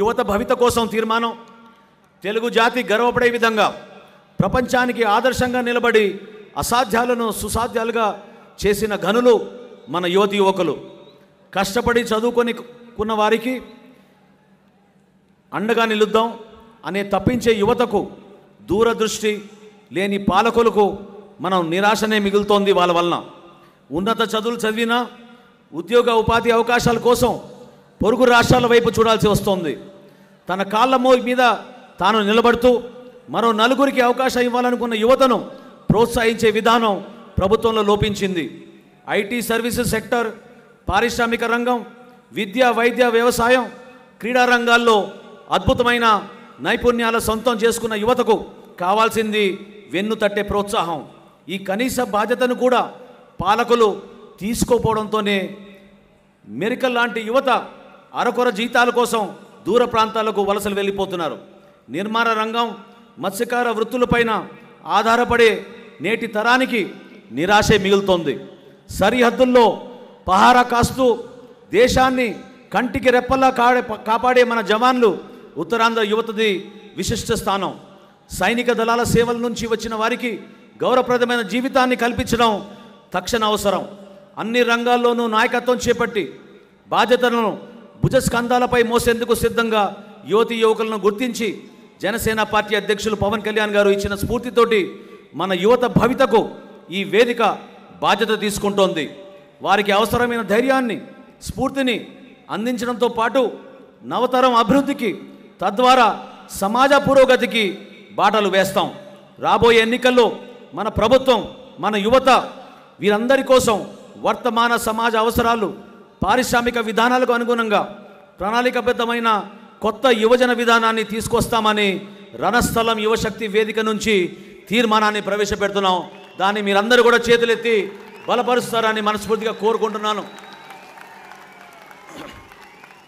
యువత భవిత కోసం తీర్మానం తెలుగు జాతి గర్వపడే విధంగా ప్రపంచానికి ఆదర్శంగా నిలబడి అసాధ్యాలను సుసాధ్యాలుగా చేసిన గనులు మన యువతి యువకులు కష్టపడి చదువుకొని కున్న వారికి అండగా నిలుద్దాం అనే తప్పించే యువతకు దూరదృష్టి లేని పాలకులకు మనం నిరాశనే మిగులుతోంది వాళ్ళ వలన ఉన్నత చదువులు చదివినా ఉద్యోగ ఉపాధి అవకాశాల కోసం పొరుగు రాష్ట్రాల వైపు చూడాల్సి వస్తోంది తన కాళ్ళ మీద తాను నిలబడుతూ మరో నలుగురికి అవకాశం ఇవ్వాలనుకున్న యువతను ప్రోత్సహించే విధానం ప్రభుత్వంలో లోపించింది ఐటీ సర్వీసెస్ సెక్టర్ పారిశ్రామిక రంగం విద్య వైద్య వ్యవసాయం క్రీడా రంగాల్లో అద్భుతమైన నైపుణ్యాల సొంతం చేసుకున్న యువతకు కావాల్సింది వెన్ను తట్టే ప్రోత్సాహం ఈ కనీస బాధ్యతను కూడా పాలకులు తీసుకోపోవడంతోనే మెరికల్ లాంటి యువత అరకొర జీతాల కోసం దూర ప్రాంతాలకు వలసలు వెళ్ళిపోతున్నారు నిర్మాణ రంగం మత్స్యకార వృత్తులపైన ఆధారపడే నేటి తరానికి నిరాశే మిగులుతోంది సరిహద్దుల్లో పహారా కాస్తూ దేశాన్ని కంటికి రెప్పల్లా కాడే కాపాడే మన జవాన్లు ఉత్తరాంధ్ర యువతది విశిష్ట స్థానం సైనిక దళాల సేవల నుంచి వచ్చిన వారికి గౌరవప్రదమైన జీవితాన్ని కల్పించడం తక్షణ అవసరం అన్ని రంగాల్లోనూ నాయకత్వం చేపట్టి బాధ్యతలను భుజస్కంధాలపై మోసేందుకు సిద్ధంగా యువతి యువకులను గుర్తించి జనసేన పార్టీ అధ్యక్షులు పవన్ కళ్యాణ్ గారు ఇచ్చిన స్ఫూర్తితోటి మన యువత భవితకు ఈ వేదిక బాధ్యత తీసుకుంటోంది వారికి అవసరమైన ధైర్యాన్ని స్ఫూర్తిని అందించడంతో పాటు నవతరం అభివృద్ధికి తద్వారా సమాజ పురోగతికి బాటలు వేస్తాం రాబోయే ఎన్నికల్లో మన ప్రభుత్వం మన యువత వీరందరి కోసం వర్తమాన సమాజ అవసరాలు పారిశ్రామిక విధానాలకు అనుగుణంగా ప్రణాళికబద్ధమైన కొత్త యువజన విధానాన్ని తీసుకొస్తామని రణస్థలం యువశక్తి వేదిక నుంచి తీర్మానాన్ని ప్రవేశపెడుతున్నాం దాన్ని మీరందరూ కూడా చేతులెత్తి బలపరుస్తారని మనస్ఫూర్తిగా కోరుకుంటున్నాను